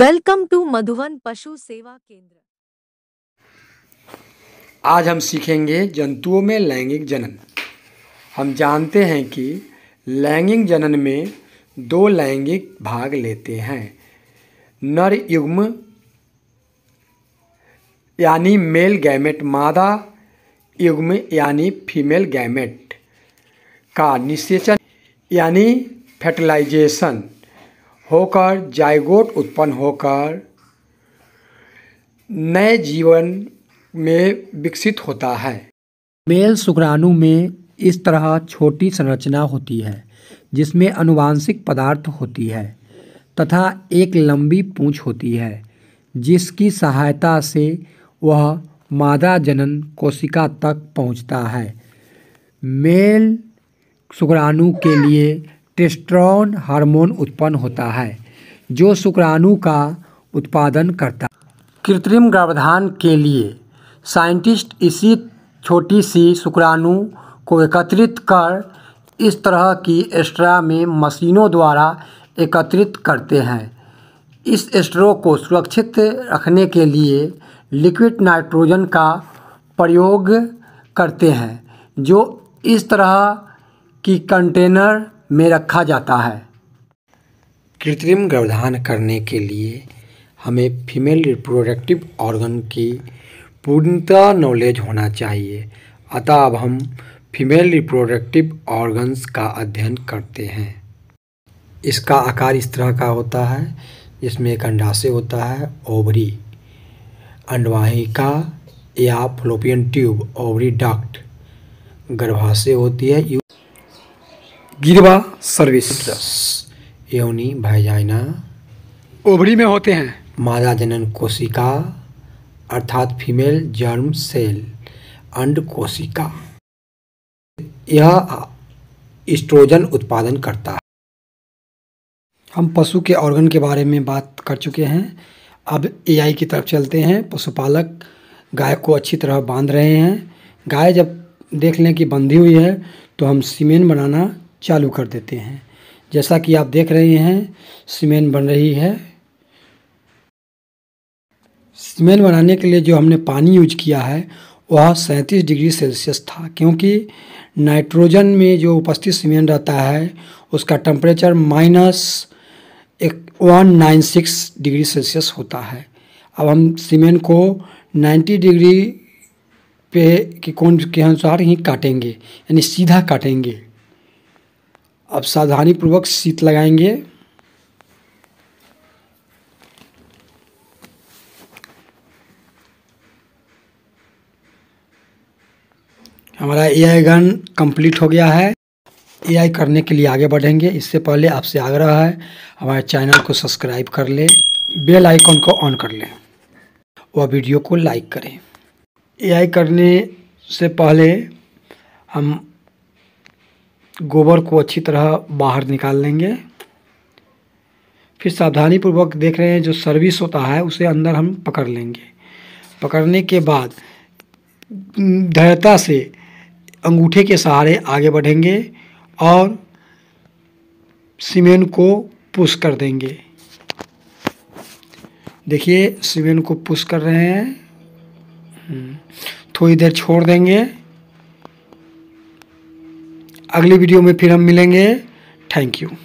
welcome to मधुवन पशु सेवा केंद्र आज हम सीखेंगे जंतुओं में लैंगिक जनन हम जानते हैं कि लैंगिक जनन में दो लैंगिक भाग लेते हैं नर युग्म यानी मेल गैमेट मादा युग्म यानी फीमेल गैमेट का निषेचन यानी फर्टिलाइजेशन होकर जायगोट उत्पन्न होकर नए जीवन में विकसित होता है मेल शुक्राणु में इस तरह छोटी संरचना होती है जिसमें अनुवांशिक पदार्थ होती है तथा एक लंबी पूंछ होती है जिसकी सहायता से वह मादा जनन कोशिका तक पहुंचता है मेल शुक्राणु के लिए टेस्ट्रॉन हार्मोन उत्पन्न होता है जो शुक्राणु का उत्पादन करता कृत्रिम गर्भधान के लिए साइंटिस्ट इसी छोटी सी शुक्राणु को एकत्रित कर इस तरह की एस्ट्रा में मशीनों द्वारा एकत्रित करते हैं इस एस्ट्रो को सुरक्षित रखने के लिए लिक्विड नाइट्रोजन का प्रयोग करते हैं जो इस तरह की कंटेनर में रखा जाता है कृत्रिम गर्भधान करने के लिए हमें फीमेल रिप्रोडक्टिव ऑर्गन की पूर्णतः नॉलेज होना चाहिए अतः अब हम फीमेल रिप्रोडक्टिव ऑर्गन्स का अध्ययन करते हैं इसका आकार इस तरह का होता है जिसमें एक अंडाशय होता है ओवरी अंडवाहिका या फ्लोपियन ट्यूब ओवरी डक्ट गर्भाशय होती है गिरवा सर्विस योनि भाईजाइना ओभरी में होते हैं मादा जनन कोशिका अर्थात फीमेल जर्म सेल अंड कोशिका यह स्ट्रोजन उत्पादन करता है हम पशु के ऑर्गन के बारे में बात कर चुके हैं अब एआई की तरफ चलते हैं पशुपालक गाय को अच्छी तरह बांध रहे हैं गाय जब देख लें कि बंधी हुई है तो हम सीमेन बनाना चालू कर देते हैं जैसा कि आप देख रहे हैं सीमेंट बन रही है सीमेंट बनाने के लिए जो हमने पानी यूज किया है वह सैंतीस डिग्री सेल्सियस था क्योंकि नाइट्रोजन में जो उपस्थित सीमेंट रहता है उसका टेम्परेचर माइनस एक one nine six degree Celsius होता है अब हम सीमेंट को 90 डिग्री पे के कौन के अनुसार ही काटेंगे यानी सीधा काटेंगे अब सावधानीपूर्वक सीट लगाएंगे हमारा ए गन कंप्लीट हो गया है ए करने के लिए आगे बढ़ेंगे इससे पहले आपसे आग्रह है हमारे चैनल को सब्सक्राइब कर लें बेल आइकॉन को ऑन कर लें व वीडियो को लाइक करें ए करने से पहले हम गोबर को अच्छी तरह बाहर निकाल लेंगे फिर सावधानीपूर्वक देख रहे हैं जो सर्विस होता है उसे अंदर हम पकड़ लेंगे पकड़ने के बाद धैर्यता से अंगूठे के सहारे आगे बढ़ेंगे और सीमेंट को पुश कर देंगे देखिए सीमेंट को पुश कर रहे हैं हम्म, थोड़ी देर छोड़ देंगे अगली वीडियो में फिर हम मिलेंगे थैंक यू